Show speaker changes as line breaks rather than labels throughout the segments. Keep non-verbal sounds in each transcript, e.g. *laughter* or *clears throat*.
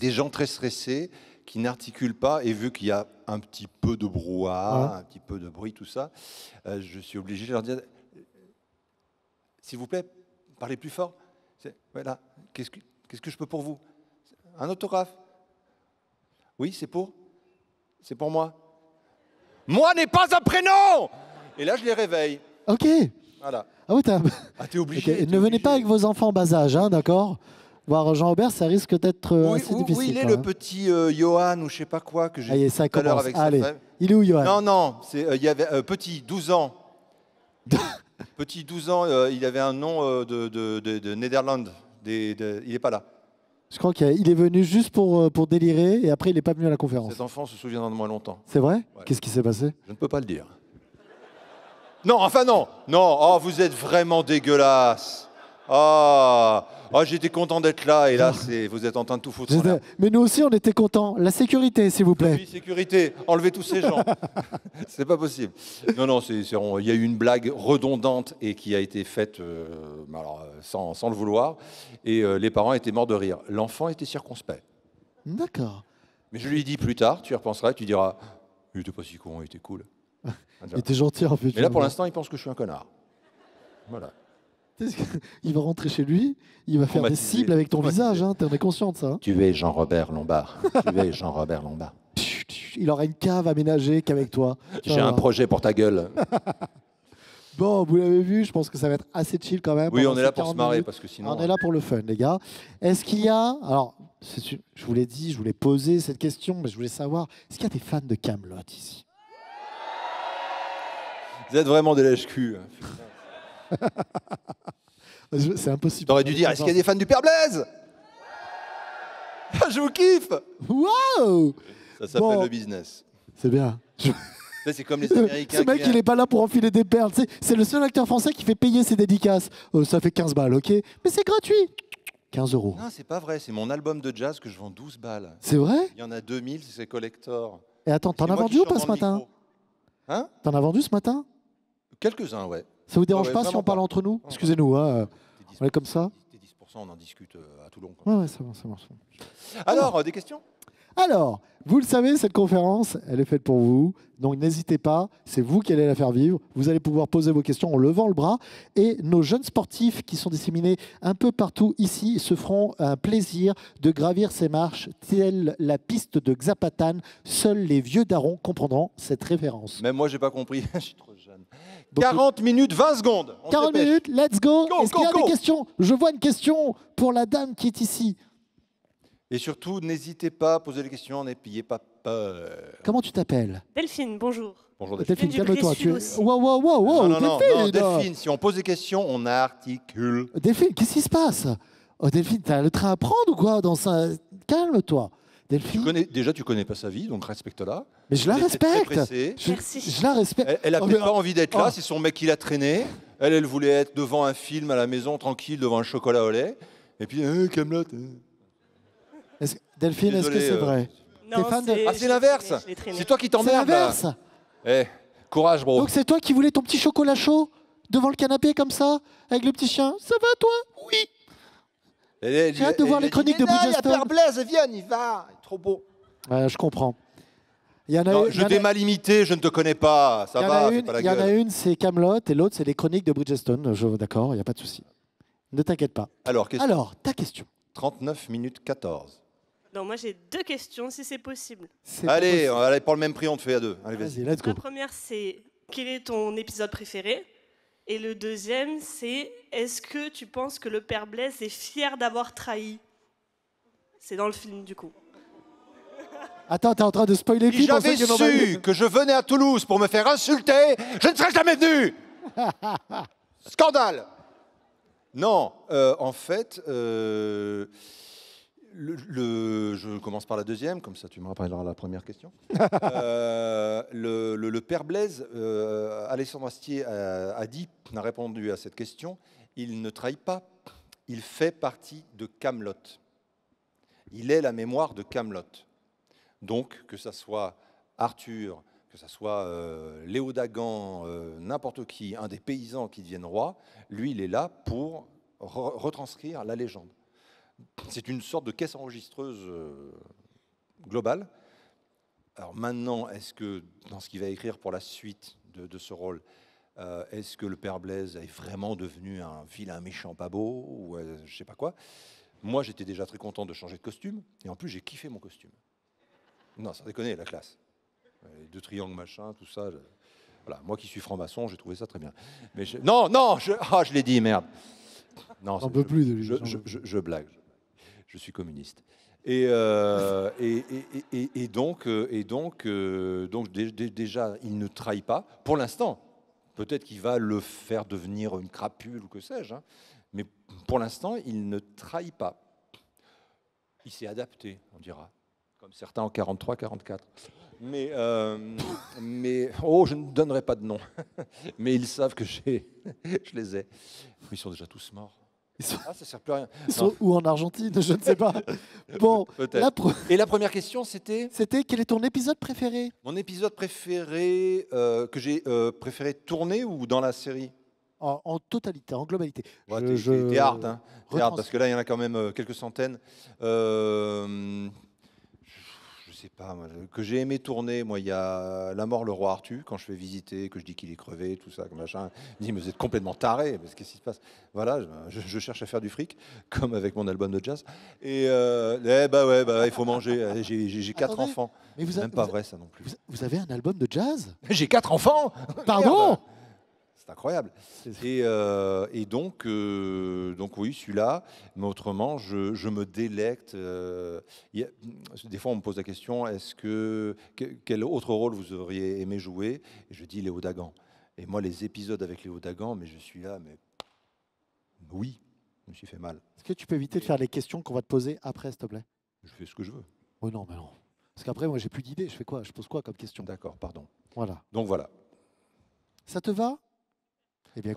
des gens très stressés qui n'articulent pas, et vu qu'il y a un petit peu de brouhaha, un petit peu de bruit, tout ça, euh, je suis obligé de leur dire, euh, s'il vous plaît, parlez plus fort. Voilà, qu'est-ce que, qu'est-ce que je peux pour vous Un autographe Oui, c'est pour C'est pour moi. Moi n'ai pas un prénom Et là, je les réveille.
Ok. Voilà. Ah oui, ah, t'es obligé. *laughs* ne venez pas avec vos enfants bas âge, hein, d'accord voir Jean Aubert, ça risque d'être euh, assez difficile. Où il est le
petit euh, Johan ou je sais pas quoi que j'ai vu Il est où Johan Non, non, euh, il y avait petit 12 ans. *laughs* petit 12 ans, il avait un nom de, de, Netherlands. il n'est pas là.
Je crois qu'il est venu juste pour, pour délirer et après il n'est pas venu à la conférence. Cet enfant se souviendra
de moi longtemps. C'est vrai
Qu'est-ce qui s'est passé Je ne peux pas le
dire. Non, enfin non Non, oh, vous êtes vraiment dégueulasse oh. Ah, j'étais content d'être là, et là, vous êtes en train de tout foutre. En
Mais nous aussi, on était contents. La sécurité, s'il vous plaît. Oui,
sécurité. Enlevez tous ces gens. *laughs* c'est pas possible. Non, non, il y a eu une blague redondante et qui a été faite euh, sans, le vouloir, et euh, les parents étaient morts de rire. L'enfant était circonspect. D'accord. Mais je lui ai dit plus tard, tu y repenseras, tu diras, il était pas si con, il était cool. *laughs* il était gentil en fait. Mais là, pour l'instant, il pense que je suis un connard. Voilà.
*laughs* Il va rentrer chez lui, il va faire des cibles avec ton visage. Hein, T'en es conscient de ça hein.
Tu es Jean-Robert Lombard. tu es Jean-Robert Lombard. *laughs*
Il aura une cave aménagée qu'avec toi. J'ai un
projet pour ta gueule.
*laughs* Bon, vous l'avez vu, je pense que ça va être assez chill quand même. Oui, on est là pour se marrer parce que sinon. On hein. est là pour le fun, les gars. Est-ce qu'il y a. Alors, je vous l'ai dit, je voulais poser cette question, mais je voulais savoir, est-ce qu'il y a des fans de Camelot ici
Vous êtes vraiment des lèches-culs. C'est impossible. T'aurais dû dire, est-ce qu'il y a des fans du Père Blaise ah, Je vous kiffe
Waouh
Ça s'appelle le business. C'est bien. C'est comme les Américains. Ce mec, il n'est pas là pour enfiler des perles.
C'est le seul acteur français qui fait payer ses dédicaces. Euh, ça fait 15 balles, ok Mais c'est gratuit 15 euros.
Non, c'est pas vrai. C'est mon album de jazz que je vends 12 balles. C'est vrai Il y en a 2000, c'est collector.
Et attends, t'en as vendu ou pas ce matin Hein T'en as vendu ce matin
Quelques-uns, ouais. Ça vous dérange pas si on parle
entre nous Excusez-nous, euh, on est comme ça. 10%,
on en discute euh, à Toulon.
ouais, ça marche.
Alors, euh, des questions
alors, vous le savez, cette conférence, elle est faite pour vous. Donc n'hésitez pas, c'est vous qui allez la faire vivre. Vous allez pouvoir poser vos questions en levant le bras. Et nos jeunes sportifs qui sont disséminés un peu partout ici se feront un plaisir de gravir ces marches, telles la piste de Xapatan. Seuls les vieux darons comprendront cette référence.
mais moi, n'ai pas compris. *laughs*
Je suis trop jeune. 40 minutes, 20 secondes. 40 minutes, let's go. Est-ce qu'il y a des questions Je vois une question pour la dame qui est ici.
Et surtout, n'hésitez pas à poser des questions, n'ayez pas peur.
Comment tu t'appelles Delphine, bonjour.
Bonjour euh, Delphine. calme-toi.
Wow, wow, wow, Delphine,
si on pose des questions, on articule.
Delphine, qu'est-ce qui se passe oh, Delphine, t'as le train à prendre ou quoi dans sa... Calme-toi
déjà, tu connais pas sa vie, donc respecte-la. Mais je la respecte. Merci. Je
la respecte. Elle, a oh, pas envie d'être oh. là, c'est
son mec qui l'a traîné. Elle, elle voulait être devant un film à la maison, tranquille, devant un chocolat au lait. Et puis, euh, Camelot.
Euh. Delphine, est-ce que c'est euh. vrai Ah, c'est l'inverse. C'est toi qui t'emmerdes. C'est l'inverse.
Eh, courage, bro. Donc
c'est toi qui voulais ton petit chocolat chaud devant le canapé comme ça, avec le petit chien. Ça va toi Oui. J'ai hâte de voir les chroniques de Bridgestone. Il Père Blaise, viens, va beau. je comprends. Il y en a je t'ai
mal imité, je ne te connais pas. Ça va,
Il y en a une, c'est Camelot, et l'autre, c'est les chroniques de Bridgestone. D'accord, il n'y a pas de souci. Ne t'inquiète pas. Alors, Alors, ta question. 39 minutes 14.
Non, moi j'ai deux questions, si c'est possible.
Allez, va allez, pour le même prix, on te fait à deux. Allez, vas-y, La
première, c'est quel est ton épisode préféré Et le deuxième, c'est est-ce que tu penses que le père Blaise est fier d'avoir trahi C'est dans le film, du coup.
Attends, t'es en train de spoiler Si j'avais su que je
venais à Toulouse pour me faire insulter, je ne serais jamais venu *laughs* Scandale Non, euh, en fait, euh, le, je commence par la deuxième, comme ça tu me rappelleras la première question. *laughs* Euh, le, père Blaise, Alexandre Astier, a, a dit, n'a répondu à cette question, il ne trahit pas, il fait partie de Camelot. Il est la mémoire de Camelot. Donc, que ce soit Arthur, que ce soit euh, Léo Dagan, euh, n'importe qui, un des paysans qui deviennent roi, lui, il est là pour retranscrire la légende. C'est une sorte de caisse enregistreuse euh, globale. Alors maintenant, est-ce que dans ce qu'il va écrire pour la suite de, ce rôle, est-ce que le père Blaise est vraiment devenu un vilain méchant pas beau ou je sais pas quoi Moi, j'étais déjà très content de changer de costume et en plus, j'ai kiffé mon costume. Non, ça déconne, la classe. Les deux triangles, machin, tout ça. Voilà, moi qui suis franc-maçon, j'ai trouvé ça très bien. Mais Non, non, je, ah, je l'ai dit, merde. Non, on peut plus Je, blague. Je suis communiste. Et, euh, et, et, et, donc, euh, donc, euh, déjà, il ne trahit pas, pour l'instant. Peut-être qu'il va le faire devenir une crapule ou que sais-je. Hein. Mais pour l'instant, il ne trahit pas. Il s'est adapté, on dira certains en 43, 44. Mais, euh, mais oh, je ne donnerai pas de nom. *laughs* Mais ils savent que j'ai, *laughs* je les ai. Ils sont déjà tous morts. Ça sont, ah, ça sert plus à rien.
sont ou en Argentine, je ne sais pas. *laughs* Bon,
Et la première question,
c'était C'était quel est ton épisode préféré
Mon épisode préféré euh, que j'ai euh, préféré tourner ou dans la série
en, totalité, en globalité. Regarde, hard, parce que
là, il y en a quand même quelques centaines. Euh, sais pas, que j'ai aimé tourner. Moi, il y a La mort, le roi Arthur, quand je fais visiter, que je dis qu'il est crevé, tout ça, que machin. Je dit, mais vous êtes complètement taré, qu'est-ce qui se passe Voilà, je, cherche à faire du fric, *laughs* comme avec mon album de jazz. Et euh, eh bah ouais, bah, il faut manger. J'ai quatre enfants. Mais vous même pas vrai, ça non plus.
Vous avez un album de jazz *laughs* J'ai quatre enfants Pardon
incroyable. Euh, et, donc, euh, donc oui, celui-là, mais autrement, je, me délecte. Euh, des fois, on me pose la question, est-ce que, quel autre rôle vous auriez aimé jouer Je dis Léo Dagan. Et moi, les épisodes avec Léo Dagan, mais je suis là, mais oui, je
me suis fait mal. Est-ce que tu peux éviter de faire les questions qu'on va te poser après, s'il te plaît
Je fais ce que je veux. Oh non, mais non.
Parce qu'après, moi, j'ai plus d'idées. Je fais quoi Je pose quoi comme question D'accord, pardon.
Voilà. Donc voilà. Ça te va eh bien,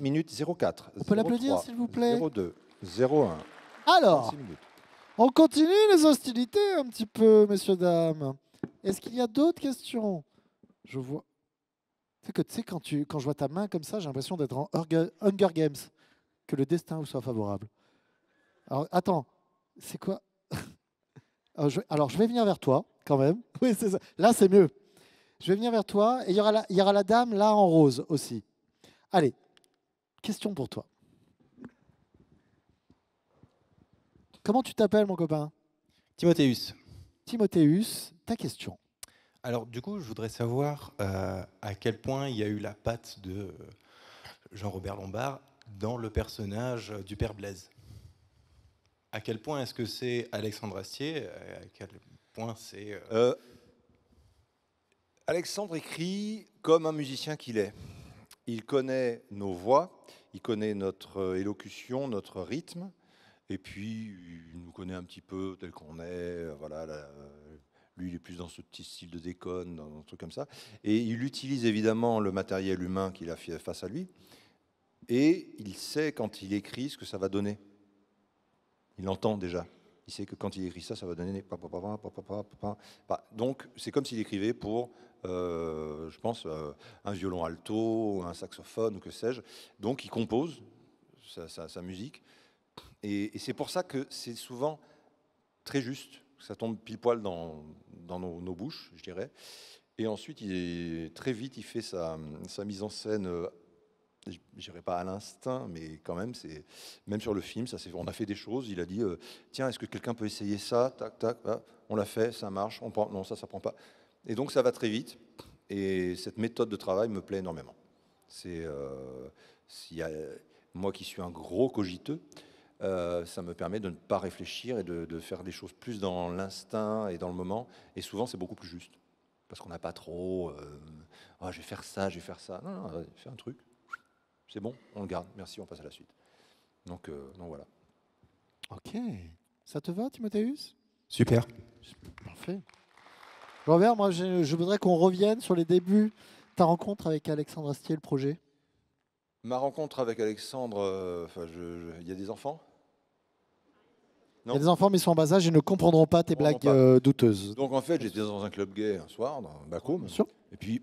minutes 04. On peut l'applaudir, s'il vous plaît 02, 01.
Alors, on continue les hostilités un petit peu, messieurs, dames. Est-ce qu'il y a d'autres questions Je vois. Tu que tu sais, quand, tu, quand je vois ta main comme ça, j'ai l'impression d'être en Hunger Games. Que le destin vous soit favorable. Alors, attends, c'est quoi *laughs* alors je, alors je, vais venir vers toi, quand même. *laughs* Oui, c'est ça. Là, c'est mieux. Je vais venir vers toi. Et il y il y aura la dame, là, en rose aussi. Allez, question pour toi. Comment tu t'appelles, mon copain Timothéus. Timothéus, ta question.
Alors, du coup, je voudrais savoir euh, à quel point il y a eu la patte de euh, Jean-Robert Lombard dans le personnage euh, du père Blaise. À quel point est-ce que c'est Alexandre Astier À quel point c'est. Alexandre écrit comme un musicien qu'il est. Il connaît nos voix, il connaît notre euh, élocution, notre rythme, et puis il nous connaît un petit peu tel qu'on est. Euh, voilà, euh, lui, il est plus dans ce petit style de déconne, dans un truc comme ça. Et il utilise évidemment le matériel humain qu'il a face à lui, et il sait quand il écrit ce que ça va donner. Il entend déjà. Il sait que quand il écrit ça, ça va donner. Donc, c'est comme s'il écrivait pour euh, je pense, euh, un violon alto, un saxophone, ou que sais-je. Donc il compose sa, musique. Et, c'est pour ça que c'est souvent très juste. Ça tombe pile poil dans, nos, bouches, je dirais. Et ensuite, il très vite, il fait sa, mise en scène euh, je dirais pas à l'instinct, mais quand même, c'est même sur le film, ça on a fait des choses. Il a dit, tiens, est-ce que quelqu'un peut essayer ça, tac, tac, on l'a fait, ça marche, on prend, non, ça, ça prend pas. Et donc ça va très vite. Et cette méthode de travail me plaît énormément. C'est euh, moi qui suis un gros cogiteux, euh, ça me permet de ne pas réfléchir et de, faire des choses plus dans l'instinct et dans le moment. Et souvent, c'est beaucoup plus juste. Parce qu'on n'a pas trop. Euh, ah, je vais faire ça, je vais faire ça. Non, non, fais un truc. C'est bon, on le garde. Merci, on passe à la suite. Donc,
voilà. Ok. Ça te va, Timothéeus Super. Parfait. Robert, moi, je, voudrais qu'on revienne sur les débuts. Ta rencontre avec Alexandre Astier, le projet
Ma rencontre avec Alexandre, euh, il y a des enfants
Il y a des enfants, mais ils sont en bas âge et ne comprendront pas tes blagues euh, douteuses.
Donc en fait, j'étais dans un club gay un soir, dans sûr. Et puis,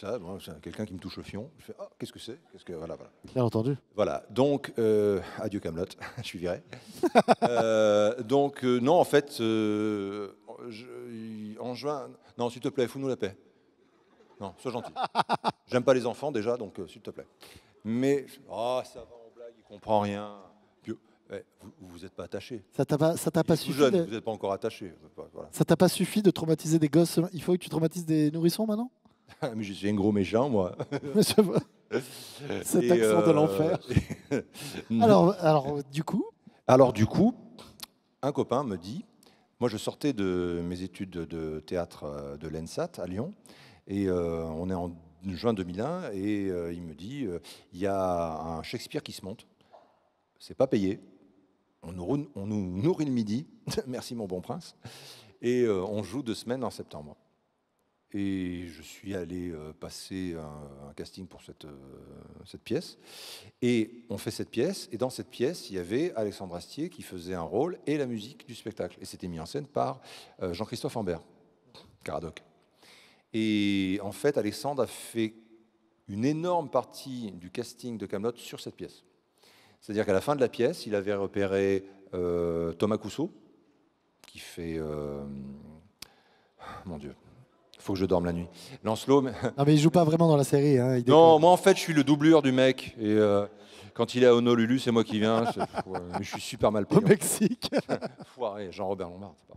ça, quelqu'un qui me touche le fion. Je fais, ah, qu'est-ce que c'est quest
que... Voilà, Bien entendu.
Voilà, donc, euh, adieu Camelot, *laughs* je suis viré. donc, non, en fait en juin. Non, s'il te plaît, fous-nous la paix. Non, sois gentil. *laughs* J'aime pas les enfants déjà, donc euh, s'il te plaît. Mais, oh, ça va, on blague, il comprend rien. Eh, vous n'êtes pas attaché.
Ça t'a pas, ça t'a pas suffi. Vous n'êtes pas
encore attaché. Ça t'a pas
suffi de traumatiser des gosses Il faut que tu traumatises des nourrissons maintenant
*laughs* Mais je suis un gros méchant, moi. *laughs* Cet
accent de euh, l'enfer.
alors, alors, du coup Alors, du coup, un copain me dit moi, je sortais de mes études de théâtre euh, de l'ENSAT à Lyon, et euh, on est en juin 2001, et euh, il me dit, il y a un Shakespeare qui se monte, c'est pas payé, on nous, on nous nourrit le midi, *laughs* merci mon bon prince, et on joue deux semaines en septembre. Et je suis allé euh, passer un, casting pour euh, cette, pièce. Et on fait cette pièce. Et dans cette pièce, il y avait Alexandre Astier qui faisait un rôle et la musique du spectacle. Et c'était mis en scène par euh, Jean-Christophe Ambert, Caradoc. Et en fait, Alexandre a fait une énorme partie du casting de Camelot sur cette pièce. C'est-à-dire qu'à la fin de la pièce, il avait repéré Thomas Cousseau, qui fait. mon Dieu faut que je dorme la nuit. Lancelot. Non,
mais il joue pas vraiment dans la série. Hein, non,
moi en fait, je suis le doublure du mec. Et euh, quand il est à Honolulu, c'est moi qui viens. Je, *laughs* suis super
mal payé. Au Mexique.
*laughs* Foiré, Jean-Robert Lombard, c'est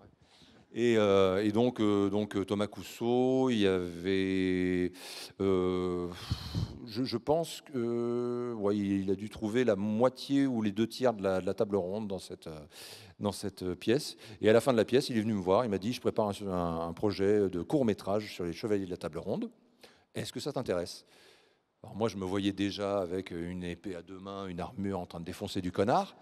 euh, et, donc, euh, donc, euh, Thomas Cousseau, il y avait, je, pense qu'il a dû trouver la moitié ou les deux tiers de la, table ronde dans cette, dans cette pièce. Et à la fin de la pièce, il est venu me voir, il m'a dit, je prépare un, un projet de court métrage sur les chevaliers de la table ronde. Est-ce que ça t'intéresse Alors moi, je me voyais déjà avec une épée à deux mains, une armure en train de défoncer du connard.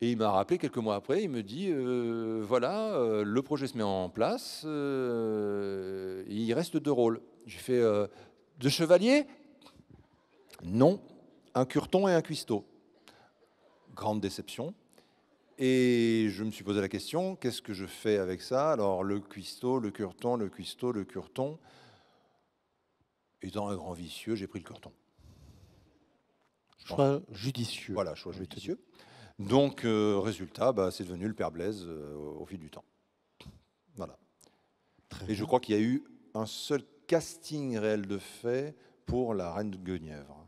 Et il m'a rappelé quelques mois après, il me dit euh, voilà, euh, le projet se met en place, euh, il reste deux rôles. J'ai fait deux chevaliers Non, un curton et un cuistot. Grande déception. Et je me suis posé la question qu'est-ce que je fais avec ça Alors, le cuistot, le curton, le cuistot, le curton. Étant un grand vicieux, j'ai pris le curton. Choix judicieux. Voilà, choix judicieux. Donc, euh, résultat, bah, c'est devenu le père Blaise euh, au fil du temps. Voilà. Et je crois qu'il y a eu un seul casting réel de fait pour la reine de Guenièvre.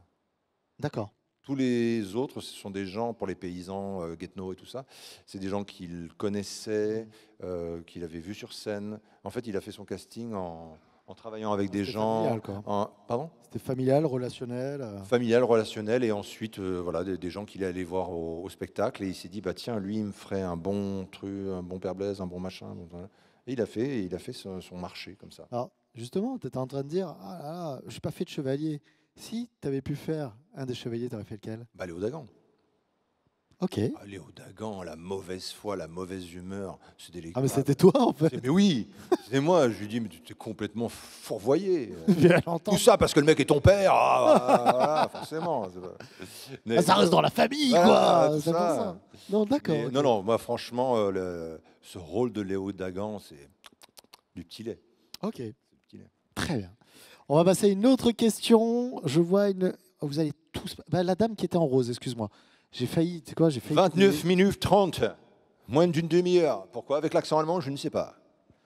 D'accord. Tous les autres, ce sont des gens, pour les paysans, euh, et tout ça, c'est des gens qu'il connaissait, mmh. euh, qu'il avait vu sur scène. En fait, il a fait son casting en, en travaillant avec ah, des gens.
pardon C'était familial, relationnel euh.
Familial, relationnel, et ensuite, euh, voilà, des, gens qu'il est allé voir au, spectacle, et il s'est dit, bah tiens, lui, il me ferait un bon truc, un bon père Blaise, un bon machin. Et il a fait, il a fait son, marché comme ça. Alors,
justement, tu étais en train de dire, ah là, là je n'ai pas fait de chevalier. Si tu avais pu faire un des chevaliers, tu aurais fait lequel bah, Léo Dagan. Ok.
Léo Dagan, la mauvaise foi, la mauvaise humeur, c'est délicat. Ah, mais c'était toi en fait Mais oui C'est moi, je lui dis, mais tu es complètement fourvoyé. *laughs* Tout ça parce que le mec est ton père ah, forcément. Ah, ça reste dans la famille, quoi Ça. Non, d'accord. Non, non, moi franchement, euh, ce rôle de Léo Dagan, c'est du petit lait.
Ok. Très bien. On va passer à une autre question. Je vois une. Vous allez tous. Bah, la dame qui était en rose, excuse-moi. J'ai failli, tu quoi, j'ai failli. 29
minutes 30, moins d'une demi-heure. Pourquoi Avec l'accent allemand,
je ne sais pas.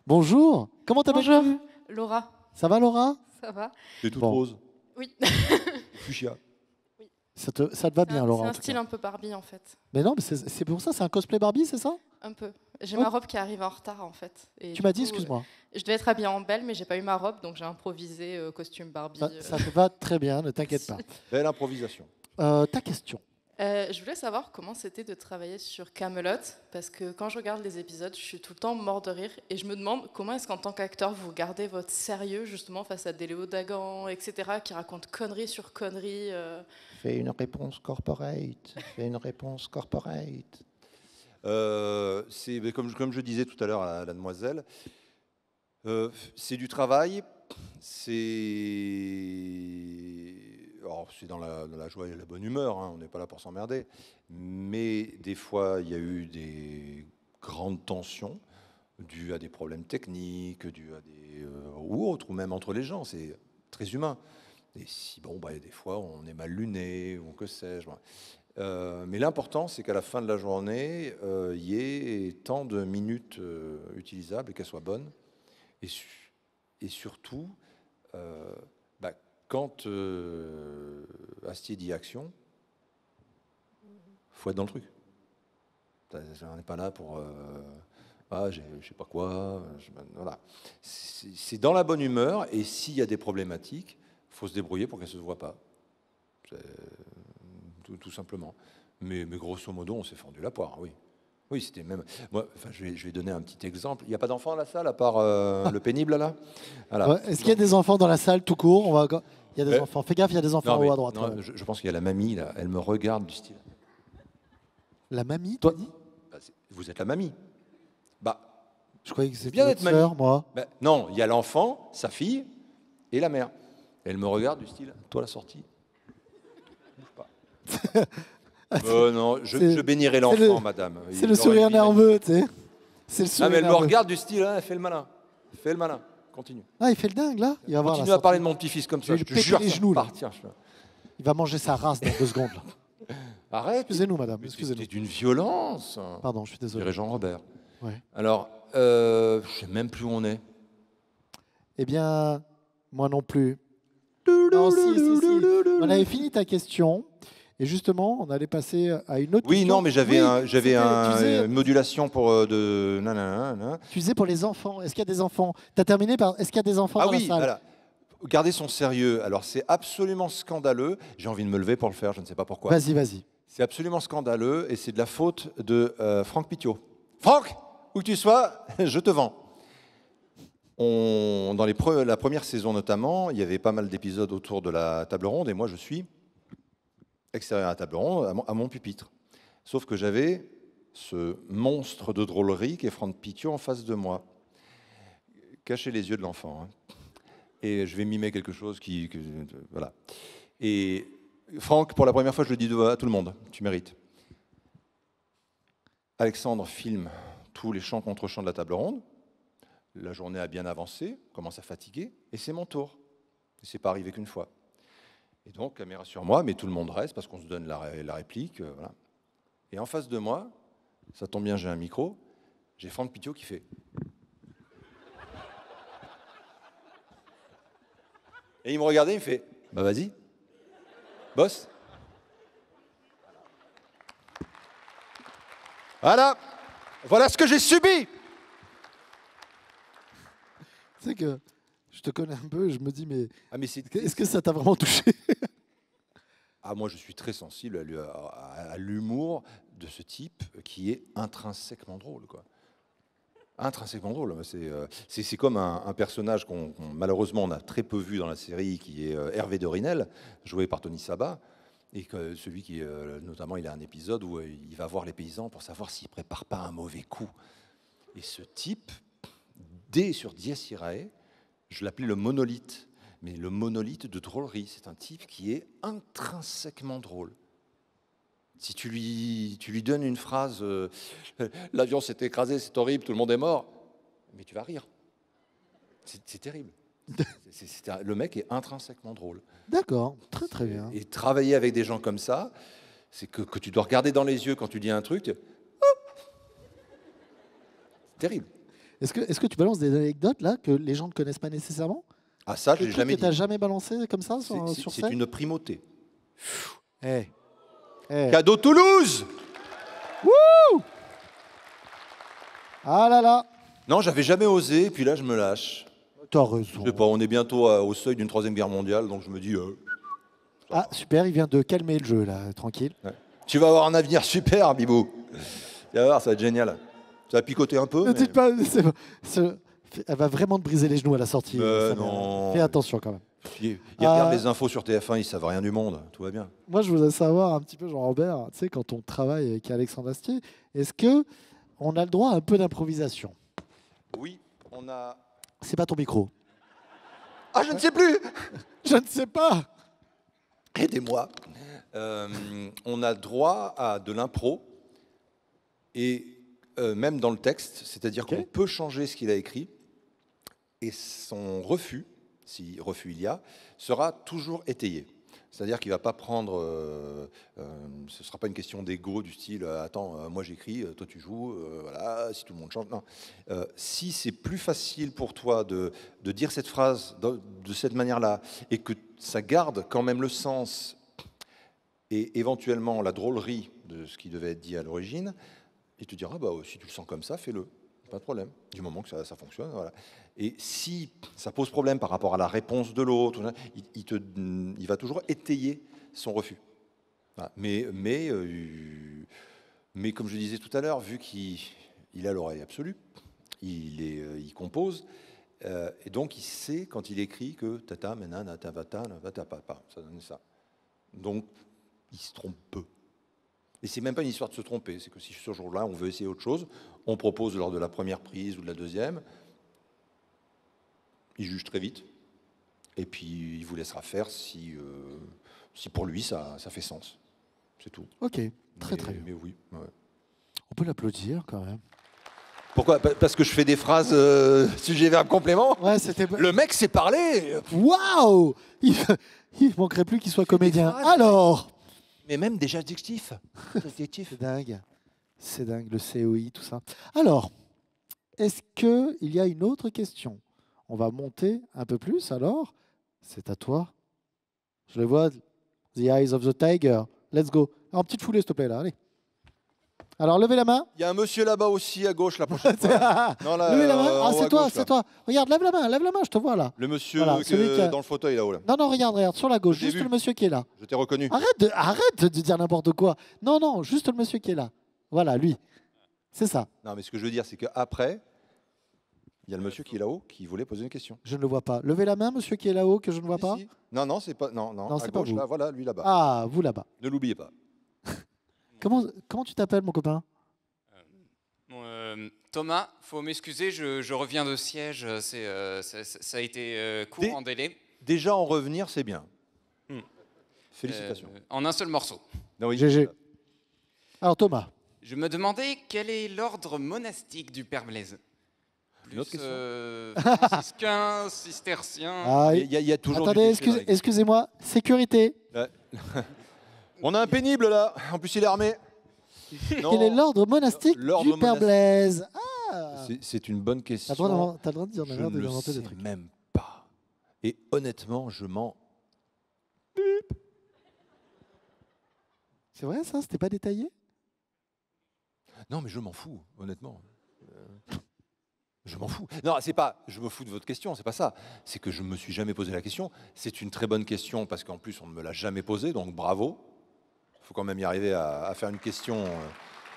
Bonjour, comment t'appelles-tu Laura. Ça va, Laura Ça va. T'es toute rose, Oui. *laughs* fuchsia. Ça te, ça te va bien, Laura. C'est un style
un peu Barbie en fait.
Mais non, c'est pour ça, c'est un cosplay Barbie, c'est ça
Un peu. J'ai ma oh. robe qui arrive en retard en fait. Et Tu m'as dit, excuse-moi. Euh, je devais être habillée en belle, mais j'ai pas eu ma robe, donc j'ai improvisé euh, costume
Barbie. Euh. Ça, te va très
bien, ne t'inquiète pas.
Belle improvisation.
ta question.
Euh, je voulais savoir comment c'était de travailler sur Camelot, parce que quand je regarde les épisodes, je suis tout le temps mort de rire, et je me demande comment est-ce qu'en tant qu'acteur, vous gardez votre sérieux justement face à des Léo Dagan, etc., qui racontent conneries sur conneries. Euh...
Fais une réponse corporate, fais une réponse corporate. Euh, comme, comme, je disais tout à l'heure à la demoiselle, euh, c'est du travail, c'est c'est dans la, dans la, joie et la bonne humeur, hein, on n'est pas là pour s'emmerder, mais des fois, il y a eu des grandes tensions dues à des problèmes techniques, dues à des, euh, ou autres, ou même entre les gens, c'est très humain. Et si, bon, bah, des fois, on est mal luné, ou que sais-je. Euh, mais l'important, c'est qu'à la fin de la journée, euh, il y ait tant de minutes utilisables et qu'elles soient bonnes. Et, et surtout, quand euh, Astier dit action, faut être dans le truc. On n'est pas là pour. Euh, ah, je sais pas quoi. Voilà. C'est dans la bonne humeur, et s'il y a des problématiques, faut se débrouiller pour qu'elles ne se voient pas. Tout, simplement. Mais, mais grosso modo, on s'est fendu la poire, oui. Oui, c'était même. Moi, enfin, je, vais, donner un petit exemple. Il n'y a pas d'enfants dans la salle, à part euh, le pénible, là Est-ce qu'il y a
des enfants dans la salle tout court On va... Il y a des euh, enfants. Fais gaffe, il y a des enfants en haut à droite.
je, pense qu'il y a la mamie, là. Elle me regarde du style.
La mamie, toi
bah, Vous êtes la mamie. Bah,
je croyais que c'était bien moi.
Bah, non, il y a l'enfant, sa fille et la mère. Elle me regarde du style Toi, la sortie. Je pas. *laughs* Non euh, non, je, bénirai l'enfant, madame. C'est le sourire
nerveux, tu sais. C'est le sourire. Ah, mais elle me regarde du
style, hein, fait le malin. Fait le malin. Continue.
Ah, il fait le dingue, là il va Continue à
parler de mon petit-fils comme ça. Je, te jure, les genoux, là.
Il va manger sa race dans deux secondes, là.
*laughs* Arrête. Excusez-nous, madame. Excusez-nous. C'est d'une violence. Pardon, je suis désolé. Jean Robert. Ouais. Alors, euh, je sais même plus où on est.
Eh bien, moi non plus. Non, On avait fini ta question. Et justement, on allait passer à une autre. Oui, non, mais j'avais un, j'avais un,
une modulation pour euh, de.
tu disais pour les enfants. Est-ce qu'il y a des enfants Tu as terminé par. Est-ce qu'il y a des enfants ah dans oui, la salle voilà.
Gardez son sérieux. Alors c'est absolument scandaleux. J'ai envie de me lever pour le faire. Je ne sais pas pourquoi. Vas-y, vas-y. C'est absolument scandaleux et c'est de la faute de euh, Franck Pitiot. Franck, où que tu sois, *laughs* je te vends. On, dans les la première saison notamment, il y avait pas mal d'épisodes autour de la table ronde et moi je suis extérieur à la table ronde, à mon, pupitre. Sauf que j'avais ce monstre de drôlerie qui est Franck Pitiot en face de moi. Cachez les yeux de l'enfant. Hein. Et je vais mimer quelque chose qui. voilà. Et Franck, pour la première fois, je le dis à tout le monde tu mérites. Alexandre filme tous les champs contre chants de la table ronde. La journée a bien avancé, commence à fatiguer, et c'est mon tour. Et c'est pas arrivé qu'une fois. Et donc, caméra sur moi, mais tout le monde reste parce qu'on se donne la, réplique. Euh, et en face de moi, ça tombe bien, j'ai un micro, j'ai Franck Pitiot qui fait. Et il me regardait, il me fait Bah vas-y, boss. »
Voilà, voilà ce que j'ai subi. C'est que je te connais un peu, je me dis, mais, ah, mais est-ce que ça t'a vraiment touché
ah, Moi, je suis très sensible à l'humour de ce type qui est intrinsèquement drôle. Quoi intrinsèquement drôle. Hein, euh, c'est comme un, personnage qu'on malheureusement on a très peu vu dans la série, qui est euh, Hervé Dorinel, joué par Tony Saba. Et que celui qui, euh, notamment, il a un épisode où il va voir les paysans pour savoir s'ils ne préparent pas un mauvais coup. Et ce type, dès sur Dies Irae, je l'appelais le monolithe, mais le monolithe de drôlerie. C'est un type qui est intrinsèquement drôle. Si tu lui, tu lui donnes une phrase, euh, l'avion s'est écrasé, c'est horrible, tout le monde est mort, mais tu vas rire. C'est terrible. *laughs* le mec est intrinsèquement drôle. D'accord, très très bien. Et, travailler avec des gens comme ça, c'est que, tu dois regarder dans les yeux quand tu dis un truc. Oh
c'est terrible. Est-ce que, tu balances des anecdotes là que les gens ne connaissent pas nécessairement
Ah ça, je jamais
jamais balancé comme ça sur, C'est une
primauté. Eh. Eh. Cadeau
Toulouse Wouh Ah là là
Non, j'avais jamais osé, puis là je me lâche. T'as raison. Je sais pas, on est bientôt au seuil d'une troisième guerre mondiale,
donc je me dis. Euh, ah super, il vient de calmer le jeu là, tranquille.
Tu vas avoir un avenir *laughs* super, Bibou. Tu vas voir, ça va être génial. Ça un peu. Ne dites pas,
elle va vraiment te briser les genoux à la sortie. Euh, Fais attention quand même.
Il, y a euh, les infos sur TF1, ils savent rien du monde, tout va bien.
Moi, je voudrais savoir un petit peu, Jean-Robert, tu sais, quand on travaille avec Alexandre Astier, est-ce que on a le droit à un peu d'improvisation
Oui, on a.
C'est pas ton micro.
Ah, je ne sais plus
*laughs* Je ne sais pas Aidez-moi.
Euh, on a droit à de l'impro et euh, même dans le texte, c'est-à-dire qu'on peut changer ce qu'il a écrit, et son refus, si refus il y a, sera toujours étayé. C'est-à-dire qu'il ne va pas prendre. Euh, euh, ce ne sera pas une question d'ego du style Attends, moi j'écris, toi tu joues, voilà, si tout le monde change. Non. si c'est plus facile pour toi de, dire cette phrase de cette manière-là et que ça garde quand même le sens et éventuellement la drôlerie de ce qui devait être dit à l'origine, il te dira, bah euh, si tu le sens comme ça, fais-le, pas de problème. Du moment que ça, fonctionne, voilà. Et si ça pose problème par rapport à la réponse de l'autre, mm, il, va toujours étayer son refus. Mais, mais, euh, mais comme je disais tout à l'heure, vu qu'il il a l'oreille absolue, il, est, euh, il compose, et donc il sait quand il écrit que tata, menana, vata, papa, ça donne ça. Donc il se trompe peu. Et c'est même pas une histoire de se tromper. C'est que si ce jour-là, on veut essayer autre chose, on propose lors de la première prise ou de la deuxième. Il juge très vite. Et puis, il vous laissera faire si, euh, si pour lui, ça, ça fait sens. C'est tout. Ok, très très bien. Mais oui. On peut l'applaudir quand même. Pourquoi Parce que je fais des phrases euh, *laughs* sujet, verbe, complément c'était. Le mec s'est parlé.
Waouh il... *laughs* il manquerait plus qu'il soit comédien. Alors mais même déjà adjectif. *laughs* C'est dingue. C'est dingue, le COI, tout ça. Alors, est-ce qu'il y a une autre question On va monter un peu plus alors. C'est à toi. Je le vois. The Eyes of the Tiger. Let's go. En petite foulée, s'il te plaît, là. Allez.
Alors, levez la main. Il y a un monsieur là-bas aussi, à gauche, la *laughs* prochaine non, là, euh, ah, c'est toi, c'est
toi. Regarde, lève la main, lève la main, je te vois là.
Le monsieur qui est dans le fauteuil là-haut.
Non, non, regarde, regarde, sur la gauche, juste le monsieur qui est là. Je t'ai reconnu. Arrête de, arrête de dire n'importe quoi. Non, non, juste le monsieur qui est là. Voilà, lui. C'est ça.
Non, mais ce que je veux dire, c'est qu'après, il y a le monsieur qui est là-haut qui voulait poser une question.
Je ne le vois pas. Levez la main, monsieur qui est là-haut, que je ne vois pas.
Non, non, c'est pas. Non, non, vous. Là,
voilà, lui là-bas. Ah, vous là-bas. Ne l'oubliez pas. Comment, tu t'appelles, mon copain
euh, euh, Thomas, faut m'excuser, je, reviens de siège, euh, euh, ça, a été court en délai.
Déjà en revenir,
c'est bien. Hmm. Félicitations. en un seul morceau. GG.
Ah Alors Thomas.
Je me demandais quel est l'ordre monastique du Père Blaise
plus,
franciscain,
cistercien. Ah il
y, a toujours. Attendez, excusez-moi, sécurité.
Ouais. On a un pénible là, en plus il est armé.
Quel *laughs* est l'ordre monastique du Père Blaise Ah
C'est- une bonne question. T'as le le droit de dire je ne le sais même pas. Et honnêtement, je m'en.
C'est vrai ça C'était pas détaillé
Non, mais je m'en fous, honnêtement. Euh, je m'en fous. Non, c'est pas. Je me fous de votre question. C'est pas ça. C'est que je me suis jamais posé la question. C'est une très bonne question parce qu'en plus on ne me l'a jamais posée, donc bravo faut quand même y arriver à, faire une question. Euh,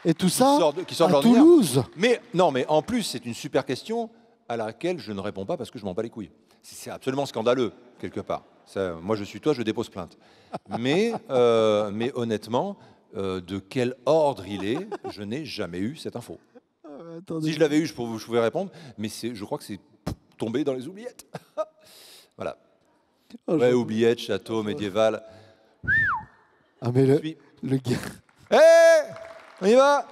Et tout ça de, à Toulouse
Mais non, mais en plus, c'est une super question à laquelle je ne réponds pas parce que je m'en bats les couilles. C'est absolument scandaleux, quelque part. moi, je suis toi, je dépose plainte. Mais, *laughs* euh, mais honnêtement, euh, de quel ordre il est, je n'ai jamais eu cette info.
Ah si je l'avais
eu, je pouvais, vous répondre, mais je crois que c'est tombé dans les oubliettes. *laughs* voilà. Ah, oubliettes, château, médiéval.
Ah, mais le, gars. *laughs* Hé On y va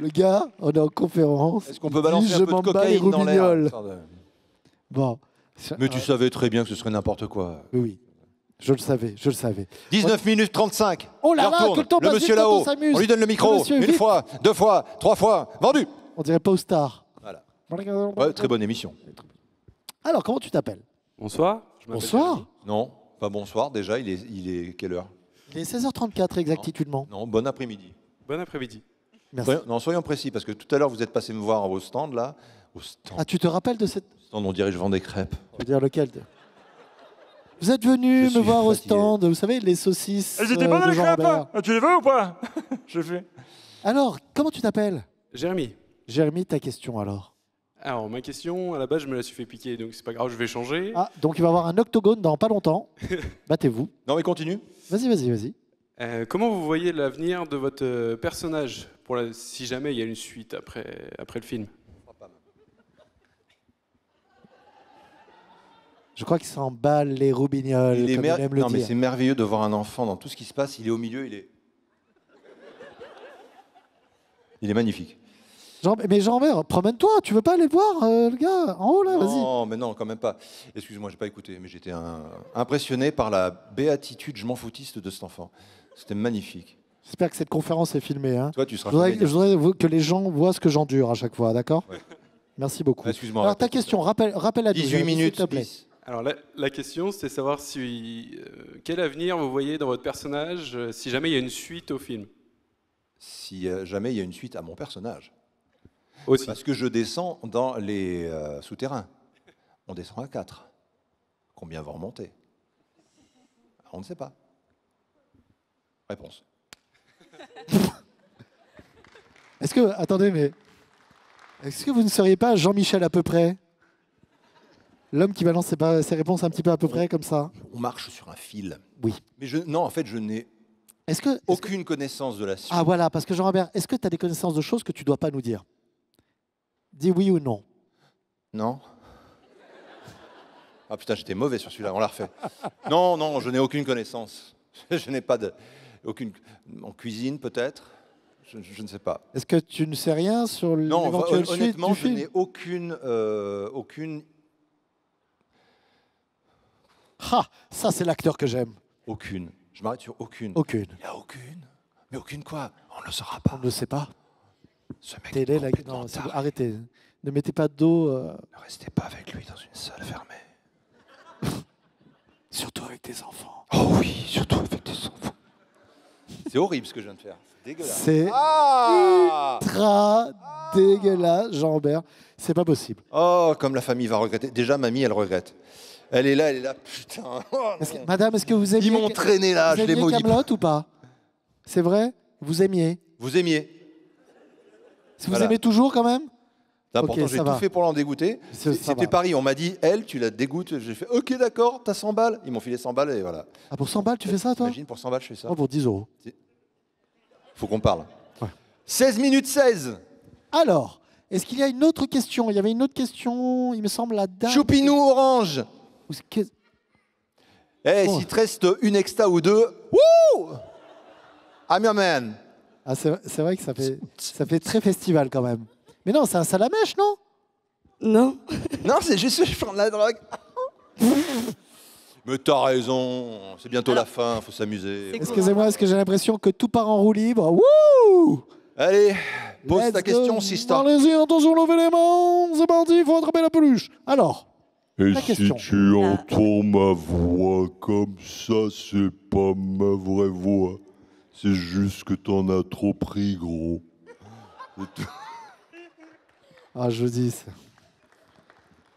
Le gars, on est en conférence. Est-ce qu'on peut balancer un peu de cocaïne dans l'air
Bon. Mais tu savais très bien que ce serait n'importe quoi.
Oui. Je le savais, je le savais. 19 minutes 35. Oh là là, le monsieur là-haut, on, lui donne le micro. une fois, deux fois, trois fois. Vendu On dirait pas au star.
très bonne émission.
Alors, comment tu t'appelles Bonsoir. bonsoir.
Non, pas bonsoir. Déjà, il est, il est quelle heure
il 16h34 exactement.
Non, bon après-midi. Bon après-midi. Merci. non, soyons précis, parce que tout à l'heure, vous êtes passé me voir au stand, là.
Au stand. Ah, tu te rappelles de cette.
Stand, on dirait je vends des crêpes.
Tu veux dire lequel Vous êtes venu me voir au stand, vous savez, les saucisses. Elles étaient pas euh, dans les crêpes hein ah, Tu les veux ou pas *laughs* Je fais. Alors, comment tu t'appelles Jérémy. Jérémy, ta question alors Alors, ma question, à la base, je me la suis fait piquer, donc c'est pas grave, je vais changer. Ah, donc il va y avoir un octogone dans pas longtemps. *laughs* Battez-vous. Non, mais continue. Vas-y, vas-y, vas-y. Euh, comment vous voyez l'avenir de votre euh, personnage pour la, si jamais il y a une suite après, après le film Je crois qu'il s'emballe les roubignoles. les comme non, mais c'est
merveilleux de voir un enfant dans tout ce qui se passe. Il est au milieu, il est. Il est magnifique
mais Jean-Bert, promène-toi, tu veux pas aller voir, euh, le gars, en haut là, vas-y.
Non, mais non, quand même pas. Excuse-moi, j'ai pas écouté, mais j'étais impressionné par la béatitude, je m'en foutiste de cet enfant. C'était magnifique.
J'espère que cette conférence est filmée. Hein. Toi, tu seras je voudrais, je voudrais que les gens voient ce que j'endure à chaque fois, d'accord Merci beaucoup. Excuse-moi. Alors, ta question, rappelle, la à 18 minutes, s'il te plaît. Alors la, question, c'est savoir si euh, quel avenir vous voyez dans votre personnage euh, si jamais il y a une suite au film.
Si jamais il y a une suite à mon personnage. Parce que je descends dans les euh, souterrains. On descend à 4. Combien va remonter
On ne sait pas. Réponse. *laughs* Est-ce que. Attendez, mais. Est-ce que vous ne seriez pas Jean-Michel à peu près L'homme qui balance ses, réponses un petit peu à peu près comme ça.
On marche sur un fil. Oui. Mais je, non, en fait, je n'ai aucune connaissance de la science. Ah
voilà, parce que Jean-Robert, est-ce que tu as des connaissances de choses que tu ne dois pas nous dire Dis oui ou non.
Non. Ah putain, j'étais mauvais sur celui-là, on l'a refait. Non, non, je n'ai aucune connaissance. *laughs* Je n'ai pas de. Aucune... En cuisine, peut-être je, ne sais pas.
Est-ce que tu ne sais rien sur l'éventuelle suite honnêtement, je n'ai aucune,
euh, aucune...
Ah, ça c'est l'acteur que j'aime. Aucune. Je m'arrête sur aucune. Aucune. Il n'y a aucune. Mais aucune quoi On ne le saura pas. On ne le sait pas arrêtez. Ne mettez pas d'eau. Euh. Ne restez pas avec lui dans une salle fermée. *laughs* surtout
avec tes enfants. Oh oui, surtout avec tes enfants. C'est horrible ce que je viens de faire. C'est
dégueulasse. C'est ah ultra ah dégueulasse, Jean-Bert. C'est pas possible.
Oh, comme la famille va regretter. Déjà, mamie, elle regrette. Elle est là, elle est là, putain. madame, est-ce que vous aimiez Ils m'ont traîné là, je les maudis.
ou pas C'est vrai Vous aimiez Vous aimiez vous aimez toujours quand même j'ai tout fait
pour l'en dégoûter. C'était Paris. On m'a dit, elle, tu la dégoûtes. J'ai fait, ok, d'accord, t'as 100 balles. Ils m'ont filé 100 balles et voilà.
Ah, pour 100 balles, tu fais ça, toi Imagine,
pour 100 balles, je fais ça. Oh, pour 10 euros. Faut qu'on parle. 16 minutes 16.
Alors, est-ce qu'il y a une autre question Il y avait une autre question, il me semble, la dame. Choupinou
Orange. Eh, oh. s'il te reste une
exta ou deux, wouh I'm your man. Ah, c'est vrai que ça fait, ça fait très festival quand même. Mais non, c'est un salamèche, non Non. *laughs* non, c'est juste je prends de la drogue.
Mais t'as raison, c'est bientôt la fin, faut s'amuser. Excusez-moi,
est-ce que j'ai l'impression que tout part en roue libre
Allez, pose ta question, Sista. Allez-y,
attention, levez les mains, c'est parti, il faut attraper la peluche. Alors,
Et ta si question. tu entends ma voix comme ça, c'est pas ma vraie voix. C'est juste que t'en as
trop pris, gros. *laughs* Ah, je dis ça.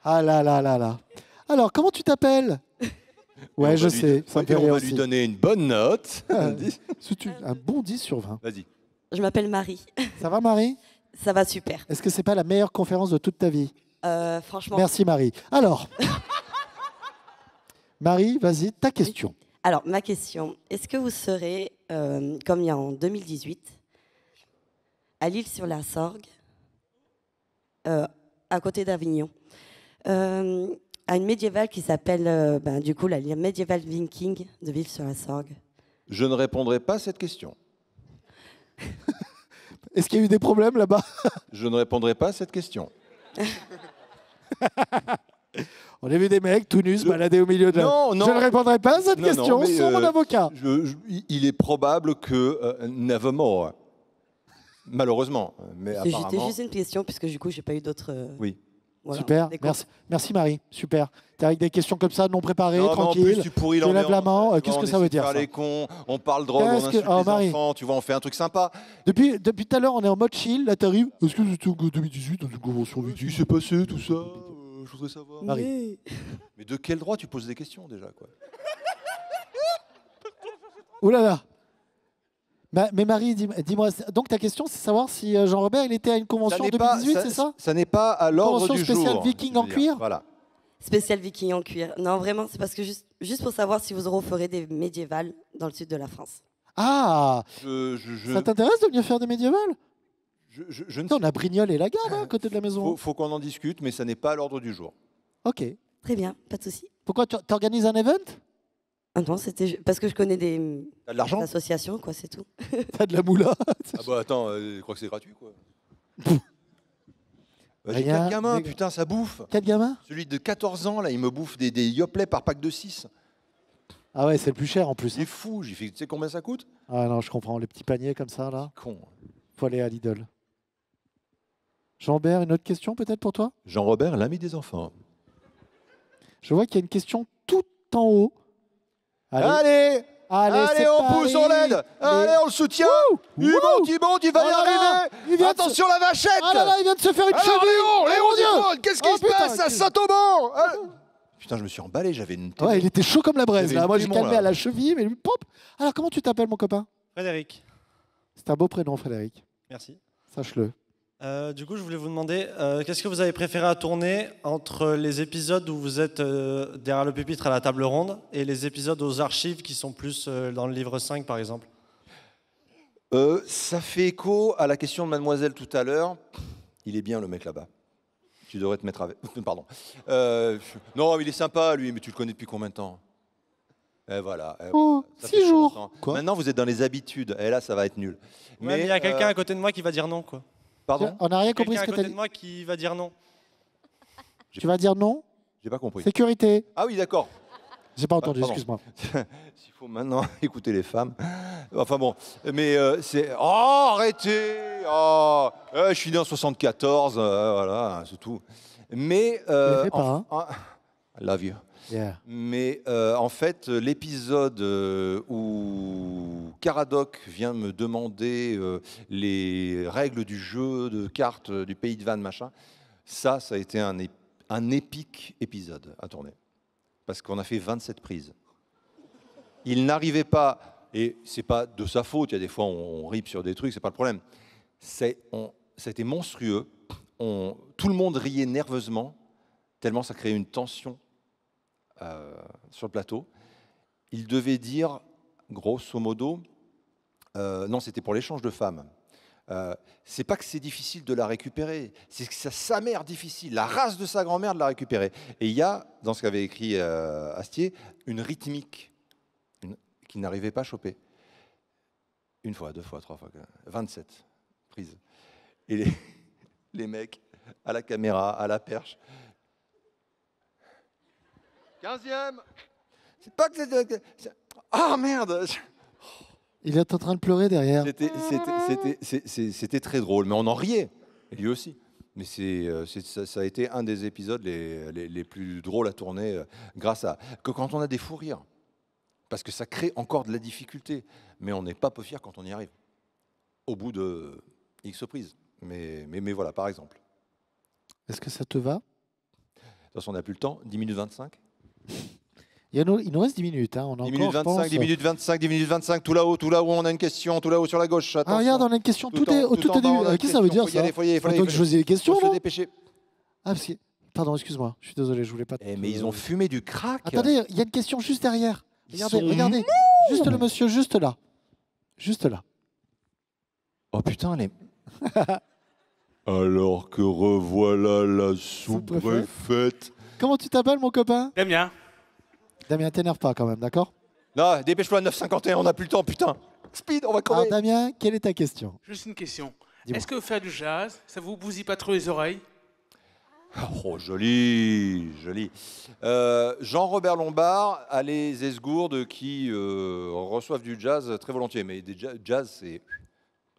Ah là là là là. Alors, comment tu t'appelles Ouais, je sais. on va lui donner une bonne note. *laughs* Ah, un bon 10 sur 20. Vas-y. Je m'appelle Marie. *laughs* Ça va, Marie Ça va super. Est-ce que c'est pas la meilleure conférence de toute ta vie
euh, franchement. Merci, Marie.
Alors, Marie, vas-y, ta question.
Alors, ma question, est-ce que vous serez euh, comme il y a en 2018, à Lille sur la Sorgue, euh, à côté d'Avignon, euh, à une médiévale qui s'appelle, ben, du coup, la médiévale Viking de Ville sur la Sorgue.
Je ne répondrai pas à cette question.
*laughs* Est-ce qu'il y a eu des problèmes là-bas
Je ne répondrai pas à cette question. *laughs* On a vu des mecs tout nus balader au milieu de. Non, non. Je ne répondrai pas à cette question non, sans mon avocat. Je, il est probable que euh, Nevermore. Malheureusement, mais apparemment. C'était juste
une question puisque du coup j'ai pas eu d'autres.
Oui.
Super, merci.
merci Marie. Super. T'es avec des questions comme ça, non préparées, tranquille. Non, en plus, tu pourris tu la main. Qu'est-ce que ça veut dire On les
cons, on parle drogue, on insulte les enfants, tu vois, on fait un truc sympa.
Depuis, depuis tout à l'heure, on est en mode chill. Là, t'arrives. Est-ce que c'était 2018, passé tout ça
je voudrais savoir. Mais de quel droit tu poses des questions déjà quoi
*laughs* Ouh là là bah, mais Marie, dis- moi donc ta question, c'est savoir si euh, Jean-Robert, il était à une convention en 2018, c'est ça
Ça n'est pas à l'ordre du jour. spéciale viking en cuir Voilà.
Spécial viking en cuir. Non, vraiment, c'est parce que juste, juste pour savoir si vous referez des médiévales dans le sud de la France.
Ah, ça t'intéresse de venir faire des médiévales on a Brignoles et la gare, hein, à euh, côté de la maison. Il faut, qu'on en discute,
mais ça n'est pas à l'ordre du jour. Ok.
Très bien, pas de souci. Pourquoi tu organises un event
ah non,
c'était parce que je connais des, associations, quoi, c'est tout. *laughs* T'as de la moula *laughs*
Ah bah attends, euh, je crois que c'est gratuit, quoi. Bah, j'ai gamins, putain,
ça bouffe. Quatre gamins
Celui de 14 ans, là, il me bouffe des, des yoplait par pack de 6.
Ah ouais, c'est le plus cher en plus. C'est hein. fou, j'ai fait, tu sais combien ça coûte Ah non, je comprends. Les petits paniers comme ça, là, Con. Hein. faut aller à Lidl jean bert une autre question peut-être pour toi Jean-Robert, l'ami des enfants. Je vois qu'il y a une question tout en haut. Allez Allez, on pousse, on l'aide
Allez, on le soutient Il monte, il monte, il va y oh arriver il Attention la vachette Ah là il vient de se faire une cheville Léon, oh, Léon, Qu'est-ce qui oh, se passe à Saint-Auban ah. Putain, je me suis emballé, j'avais une... Ouais, il était chaud comme la braise, là. Moi, j'ai calmé à la
cheville, mais pop Alors, comment tu t'appelles, mon copain Frédéric. C'est un beau prénom, Frédéric. Merci. Sache-le. Euh, du coup, je voulais vous demander, euh, qu'est-ce que vous avez préféré à tourner entre les épisodes où vous êtes euh, derrière le pupitre à la table ronde et les épisodes aux archives qui sont plus dans le livre 5, par exemple
Ça fait écho à la question de mademoiselle tout à l'heure. Il est bien le mec là-bas. Tu devrais te mettre avec. *laughs* Pardon. non, il est sympa lui, mais tu le connais depuis combien de temps et eh, voilà. Eh, oh, six jours. Maintenant, vous êtes dans les habitudes. Et eh, là, ça va être nul. mais il y a quelqu'un à
côté de moi qui va dire non, quoi. Pardon On n'a rien compris ce que moi qui va dire non. Tu vas dire non J'ai pas compris. Sécurité. Ah oui, d'accord. J'ai pas bah, entendu, excuse-moi.
*laughs* S'il faut maintenant *laughs* écouter les femmes. Enfin bon, mais euh, c'est. Oh, arrêtez oh, euh, Je suis né en 74, euh, voilà, c'est tout. Mais. Pas, hein. en... hein. love you. Mais euh, en fait, l'épisode euh, où Caradoc vient me demander euh, les règles du jeu de cartes du pays de Vannes, machin, ça, ça a été un, épique épisode à tourner. Parce qu'on a fait 27 prises. Il n'arrivait pas, et c'est pas de sa faute, il y a des fois on, on ripe sur des trucs, c'est pas le problème. C'est, ça a été monstrueux. On, tout le monde riait nerveusement, tellement ça créait une tension euh, sur le plateau. Il devait dire, grosso modo, euh, non, c'était pour l'échange de femmes. Euh, c'est pas que c'est difficile de la récupérer, c'est que ça, sa mère difficile, la race de sa grand-mère de la récupérer. Et il y a, dans ce qu'avait écrit Astier, une rythmique qui n'arrivait pas à choper. Une fois, deux fois, trois fois, 27 prises. Et les, *laughs* les mecs, à la caméra, à la perche, 15e C'est pas que
Ah merde Il est en train de pleurer derrière.
C'était très drôle, mais on en riait. lui aussi. Mais c'est, euh, ça, a été un des épisodes les, plus drôles à tourner euh, grâce à. Que quand on a des fous rires. Parce que ça crée encore de la difficulté. Mais on n'est pas peu fier quand on y arrive. Au bout de X surprises. Mais, mais, mais voilà, par exemple.
Est-ce que ça te va De
toute façon, on n'a plus le temps. 10 minutes 25
il nous reste 10 minutes. Hein. On a 10 minutes 25, 10 minutes
25, 10 minutes 25. Tout là-haut, tout là-haut, on a une question. Tout là-haut sur la gauche. Ah, attention. Ah, regarde, on a
une question. Tout, tout est, tout, début. Qu'est-ce que ça veut dire, ça Il faut que je vous ai des questions. Faut se dépêcher. Ah, parce Pardon, excuse-moi. Je suis désolé, je voulais pas. Eh, mais ils ont fumé du crack. Attendez, il y a une question juste derrière. regardez, regardez. Juste le monsieur, juste là. Juste là.
Oh putain, les. *laughs* Alors que revoilà la
sous-préfète Comment tu t'appelles, mon copain Damien. Damien, t'énerve pas quand même, d'accord
Non, dépêche-toi 951, on n'a plus le temps, putain.
Speed, on va crever. Alors, Damien, quelle est ta question Juste une question. Est-ce que faire du jazz, ça vous bousille pas trop les oreilles
Oh, joli, joli. Euh, Jean-Robert Lombard a les esgourdes qui euh, reçoivent du jazz très volontiers, mais des jazz c'est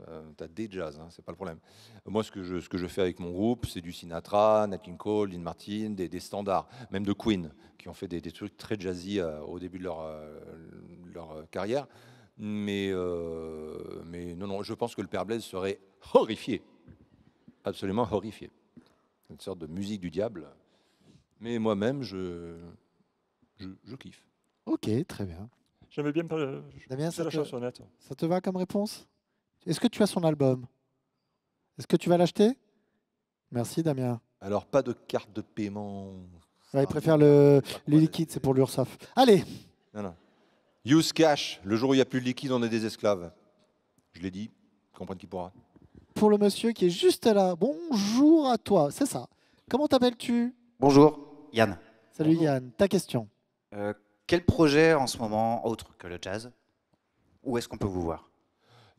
euh, tu as des jazz, hein, c'est pas le problème. Moi, ce que je, ce que je fais avec mon groupe, c'est du Sinatra, Nat King Cole, Dean Martin, des, des, standards, même de Queen, qui ont fait des, des trucs très jazzy euh, au début de leur, euh, leur euh, carrière. Mais, mais non, non, je pense que le Père Blaise serait horrifié, absolument horrifié. Une sorte de musique du diable. Mais moi-même, je, je, kiffe. Ok, très
bien. J'aimais bien, bien la Ça te va comme réponse est-ce que tu as son album Est-ce que tu vas l'acheter Merci Damien.
Alors pas de carte de paiement.
il préfère le, liquide, c'est pour l'URSSAF. Allez
Use cash, le jour où il n'y a plus de liquide, on est des esclaves. Je l'ai dit, comprends
qui pourra. Pour le monsieur qui est juste là, bonjour à toi, c'est ça. Comment t'appelles-tu Bonjour, Yann. Salut Yann, ta question euh, Quel projet en ce moment, autre que le jazz, où est-ce qu'on peut vous voir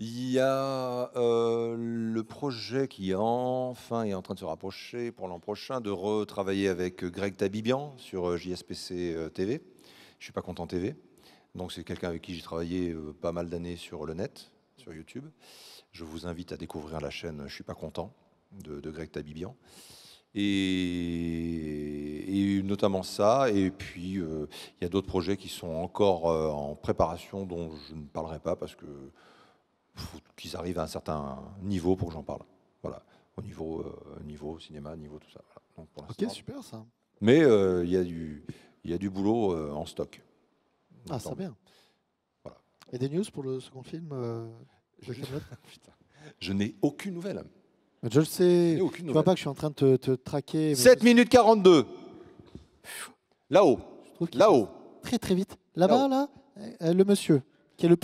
il y a
euh, le projet qui enfin est en train de se rapprocher pour l'an prochain de retravailler avec Greg Tabibian sur euh, JSPC euh, TV. Je suis pas content TV. Donc c'est quelqu'un avec qui j'ai travaillé pas mal d'années sur le net, sur YouTube. Je vous invite à découvrir la chaîne Je suis pas content de, Greg Tabibian. Et, notamment ça. Et puis, il y a d'autres projets qui sont encore en préparation dont je ne parlerai pas parce que qu'ils arrivent à un certain niveau pour que j'en parle. Voilà, au niveau, euh, niveau cinéma, niveau tout ça. ok, super ça. Mais euh, il y, a du, y a du boulot euh, en stock.
Ah, ça bien. Voilà. Et des news pour le second film *laughs* Je n'ai aucune nouvelle. je le sais. Je ne vois pas que je suis en train de te, traquer. 7
minutes 42. Là-haut. Là-haut. Très très vite. Là-bas, là eh, le monsieur.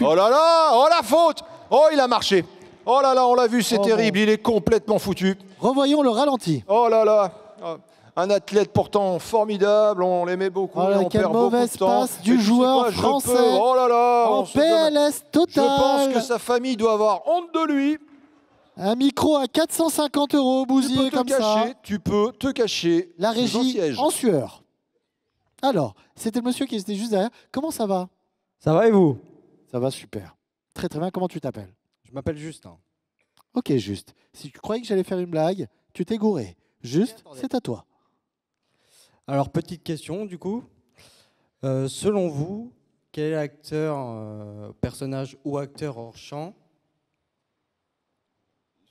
Oh là là Oh la faute Oh il a marché Oh là là, on l'a vu, c'est terrible, il est complètement foutu. Revoyons le ralenti. Oh là là oh, Un athlète pourtant formidable, on l'aimait beaucoup, oh là, on perd beaucoup de du joueur français oh là là, en PLS total. Je pense que sa
famille doit avoir honte de lui. Un micro à 450 euros, bousillé comme cacher, ça. Tu peux te cacher. La régie en sueur. Alors, c'était le monsieur qui était juste derrière. Comment ça va Ça va et vous ça va super. Très très bien. Comment tu t'appelles Je m'appelle Justin. Ok, Juste. Si tu croyais que j'allais faire une blague, tu t'es gouré. Juste, c'est à toi. Alors, petite question du coup. Euh, selon vous, quel est l'acteur, euh, personnage ou acteur hors champ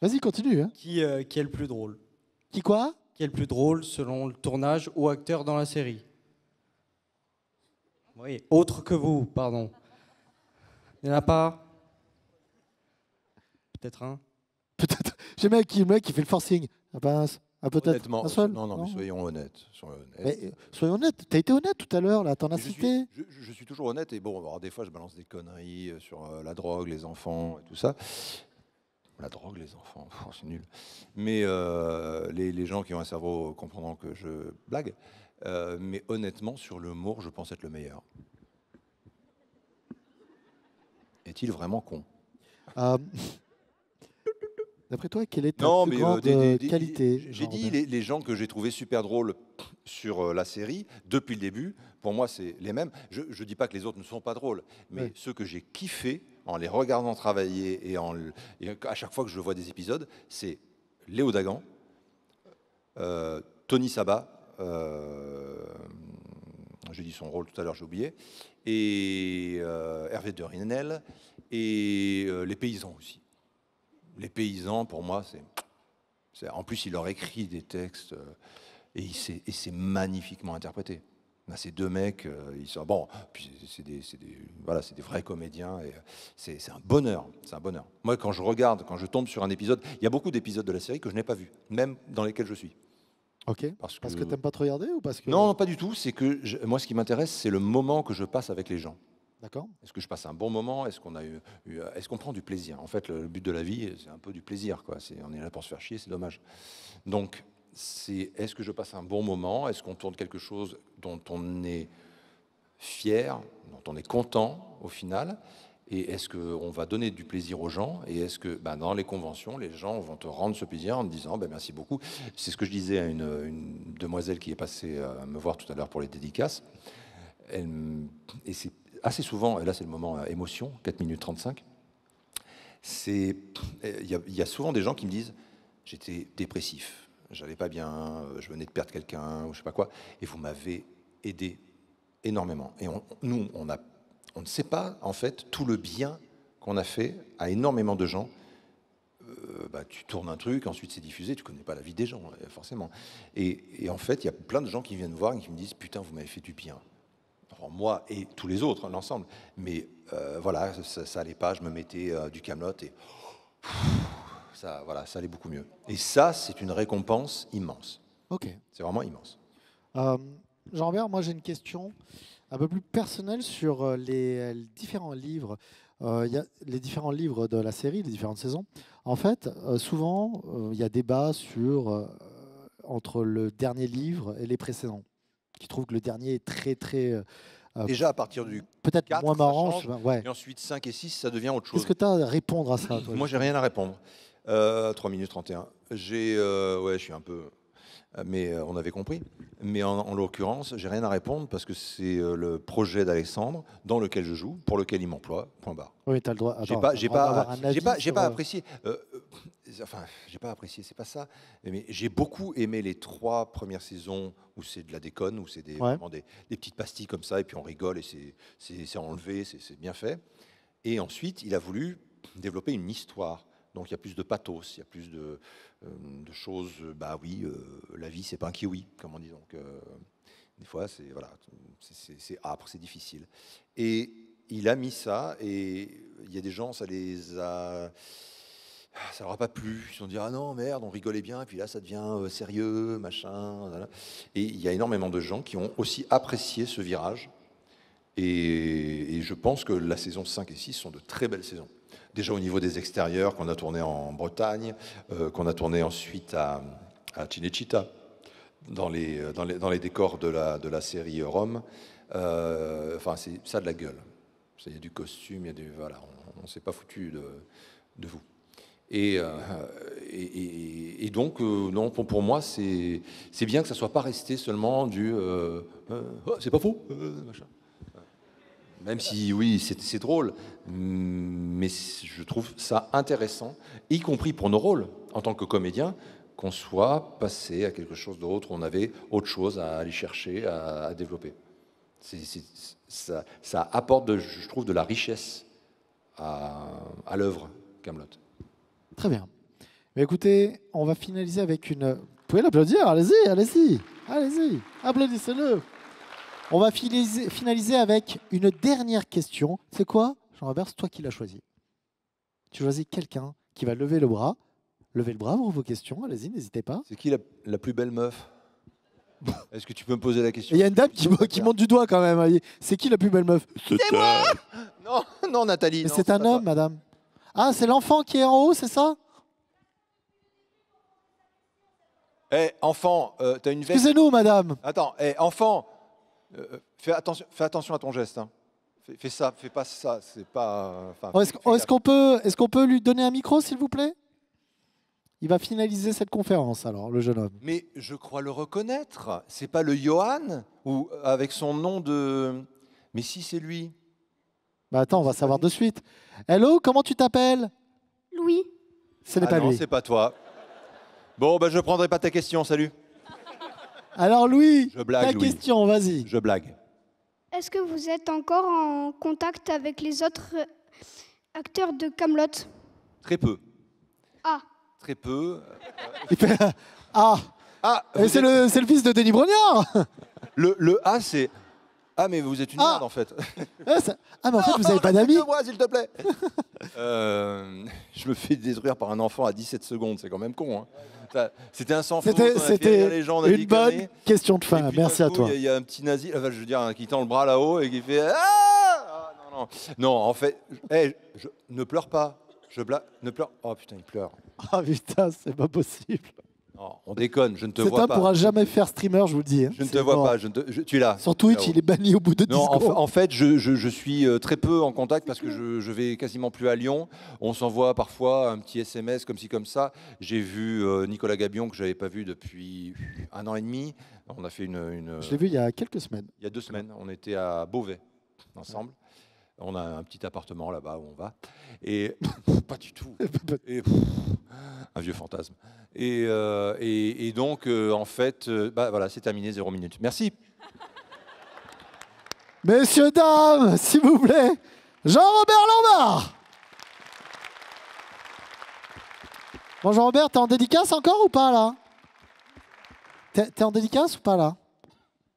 Vas-y, continue. Hein. Qui, euh, qui est le plus drôle Qui quoi Qui est le plus drôle selon le tournage ou acteur dans la série Oui, autre que vous, pardon. Il n'y en a pas Peut-être un Peut-être. J'ai même qui, le mec qui fait le forcing. Ah bah, peut-être Non, non,
soyons honnêtes. Soyons honnêtes. Mais, euh,
soyons T'as été honnête tout à l'heure, là. T'en as cité.
je, suis toujours honnête. Et bon, des fois, je balance des conneries euh, sur euh, la drogue, les enfants et tout ça. La drogue, les enfants, *laughs* c'est nul. Mais les, gens qui ont un cerveau comprendront que je blague. mais honnêtement, sur l'humour, je pense être le meilleur. Est-il vraiment con ah.
*laughs* D'après toi, quelle est ta plus grande euh, euh, qualité J'ai dit
les, gens que j'ai trouvé super drôles sur euh, la série, depuis le début, pour moi, c'est les mêmes. Je ne dis pas que les autres ne sont pas drôles, mais ceux que j'ai kiffés en les regardant travailler et, à chaque fois que je vois des épisodes, c'est Léo Dagan, Tony Saba. j'ai dit son rôle tout à l'heure, j'ai oublié, et euh, Hervé de Rinel, et euh, les paysans aussi. Les paysans, pour moi, c'est. En plus, il leur écrit des textes euh, et, c'est magnifiquement interprété. ces deux mecs, ils sont. Bon, puis c'est des, des, voilà, des vrais comédiens et c'est un bonheur. C'est un bonheur. Moi, quand je regarde, quand je tombe sur un épisode, il y a beaucoup d'épisodes de la série que je n'ai pas vus, même dans lesquels je suis. Parce que, tu n'aimes
pas te regarder ou parce
non, pas du tout. C'est que moi, ce qui m'intéresse, c'est le moment que je passe avec les gens. D'accord. Est-ce que je passe un bon moment Est-ce qu'on a eu... est-ce qu'on prend du plaisir En fait, le but de la vie, c'est un peu du plaisir, quoi. on est là pour se faire chier, c'est dommage. Donc, c'est est-ce que je passe un bon moment Est-ce qu'on tourne quelque chose dont on est fier, dont on est content au final et est-ce qu'on va donner du plaisir aux gens Et est-ce que ben, dans les conventions, les gens vont te rendre ce plaisir en te disant ben, merci beaucoup C'est ce que je disais à une, demoiselle qui est passée euh, me voir tout à l'heure pour les dédicaces. et c'est assez souvent, et là c'est le moment euh, émotion, 4 minutes 35, il y, a souvent des gens qui me disent j'étais dépressif, j'allais pas bien, euh, je venais de perdre quelqu'un ou je sais pas quoi, et vous m'avez aidé énormément. Et nous, on a on ne sait pas, en fait, tout le bien qu'on a fait à énormément de gens. Euh, bah, tu tournes un truc, ensuite c'est diffusé, tu connais pas la vie des gens, euh, forcément. Et, en fait, il y a plein de gens qui viennent voir et qui me disent Putain, vous m'avez fait du bien. moi et tous les autres, hein, l'ensemble. Mais euh, voilà, ça, n'allait pas, je me mettais du camelot et ça, voilà, ça allait beaucoup mieux. Et ça, c'est une récompense immense. Ok. C'est vraiment immense.
Jean-Bert, moi j'ai une question un peu plus personnel sur euh, euh, les différents livres. Euh, les différents livres de la série, les différentes saisons. En fait, souvent, il y a débat sur, entre le dernier livre et les précédents, qui trouve que le dernier est très, très... Déjà, à partir du peut-être moins marrant, ouais. et
ensuite 5 et 6, ça devient autre chose. Qu'est-ce que tu as à répondre à ça *clears throat* toi Moi, j'ai rien à répondre. 3 minutes 31. J'ai, ouais, je suis un peu mais euh, on avait compris. Mais en, en l'occurrence, j'ai rien à répondre parce que c'est euh, le projet d'Alexandre dans lequel je joue, pour lequel il m'emploie. Point barre. Oui, tu as le droit. J'ai pas, j'ai pas, j'ai pas, pas apprécié. Euh, enfin, j'ai pas apprécié. C'est pas ça. Mais j'ai beaucoup aimé les trois premières saisons où c'est de la déconne, où c'est des, petites pastilles comme ça, et puis on rigole et c'est enlevé, c'est bien fait. Et ensuite, il a voulu développer une histoire. Donc il y a plus de pathos, il y a plus de, euh, choses. Euh, bah oui, euh, la vie, c'est pas un kiwi, comme on dit. Donc des fois, c'est voilà, c'est âpre, c'est difficile. Et il a mis ça, et il y a des gens, ça les a ça leur a pas plu. Ils ont dit ah non merde, on rigolait bien, et puis là ça devient sérieux, machin. Et il y a énormément de gens qui ont aussi apprécié ce virage. Et, et je pense que la saison 5 et 6 sont de très belles saisons déjà au niveau des extérieurs qu'on a tourné en Bretagne, euh, qu'on a tourné ensuite à, à euh, dans les, dans, les, décors de la, de la série Rome. Euh, enfin, c'est ça de la gueule. Il y a du costume, il y a du. Voilà, on ne s'est pas foutu de, vous. Et, et, donc, non, pour, moi, c'est bien que ça ne soit pas resté seulement du oh, c'est pas faux, même si, oui, c'est drôle, mais je trouve ça intéressant, y compris pour nos rôles en tant que comédien, qu'on soit passé à quelque chose d'autre, on avait autre chose à aller chercher, à, développer. ça, apporte, de, je trouve, de la richesse à, l'œuvre Camelot.
Très bien. écoutez, on va finaliser avec une. Vous pouvez l'applaudir, allez-y, allez-y, allez-y, applaudissez-le. On va finaliser avec une dernière question. C'est quoi, Jean-Robert C'est toi qui l'as choisi. Tu choisis quelqu'un qui va lever le bras. Levez le bras pour vos questions, allez-y, n'hésitez pas.
C'est qui la,
plus belle meuf Est-ce que tu peux me poser la question Il y a une dame qui, monte du doigt quand même. C'est qui la plus belle meuf C'est moi *laughs* Non, non, Nathalie. C'est un homme, madame. Ah, c'est l'enfant qui est en haut, c'est ça
Eh, enfant, tu euh, t'as une veste. Excusez-nous, madame. Attends, eh, enfant, euh, euh, fais, attention, fais attention à ton geste. Hein. Fais, ça, fais pas ça. C'est pas. Oh, oh, est-ce
qu'on peut, est qu'on peut lui donner un micro, s'il vous plaît il va finaliser cette conférence, alors, le jeune homme.
Mais je crois le reconnaître. C'est pas le Johan, ou euh, avec son nom de. Mais si, c'est lui.
Bah, attends, on va savoir de suite. Hello, comment tu t'appelles Louis. Ce n'est ah pas non, c'est
pas toi. Bon, bah, je ne prendrai pas ta question. Salut.
Alors Louis, Je
blague, ta question, vas-y. Je blague.
Est-ce que vous êtes encore en contact avec les autres euh, acteurs de Camelot
Très peu. Ah. Très peu. Euh, euh, *laughs* ah, Ah, c'est le, fils de Denis
Brognard
le, le A, c'est ah, mais vous êtes une ah. merde, en fait. *laughs*
Ah, ah, mais en fait, vous n'avez *laughs* pas d'amis te plaît. *laughs*
Euh, je me fais détruire par un enfant à 17 secondes, c'est quand même con. Hein. C'était un C'était une bonne question
de fin, merci à toi. Il
y, a un petit nazi, je veux dire, qui tend le bras là-haut et qui fait ah non, non. non, en fait, je... ne pleure pas. Je ne pleure. Oh putain, il pleure.
Ah oh, putain, c'est pas possible.
Oh, on déconne, je ne te Cet pas. homme ne pourra jamais
faire streamer, je vous le dis. Hein.
Je ne te vois pas, je tu es là. Sur Twitch, il est banni au bout de 10 Non, en, fait, je, suis euh, très peu en contact parce que je, je vais quasiment plus à Lyon. On s'envoie parfois un petit SMS comme ci, comme ça. J'ai vu euh, Nicolas Gabion que je n'avais pas vu depuis un an et demi. On a fait une. une- Je l'ai
vu il y a quelques semaines.
Il y a deux semaines, on était à Beauvais ensemble. On a un petit appartement là-bas où on va. Et *coughs* pas du *laughs* tout. un vieux fantasme. Et, euh, donc, euh, en fait, euh, bah, voilà, c'est terminé,
zéro minute. Merci. Messieurs, dames, s'il vous plaît, Jean-Robert Lombard. Bonjour Robert, t'es en dédicace encore ou pas là T'es es en dédicace ou pas là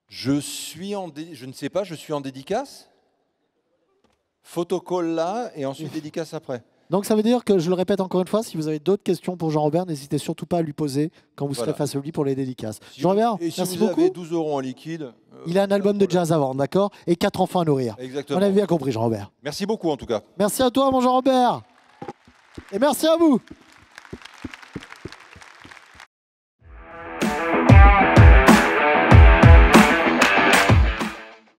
Je
suis en je ne sais pas, je suis en dédicace Photocall là et ensuite dédicace après.
Donc ça veut dire que, je le répète encore une fois, si vous avez d'autres questions pour Jean-Robert, n'hésitez surtout pas à lui poser quand vous serez face à lit pour les dédicaces. Jean-Robert, merci beaucoup.
12 euros en liquide.
Euh, Il a un album de jazz à vendre, d'accord Et quatre enfants à nourrir. Exactement. On avait bien compris, Jean-Robert. Merci beaucoup en tout cas. Merci à toi, mon Jean-Robert. Et merci à vous.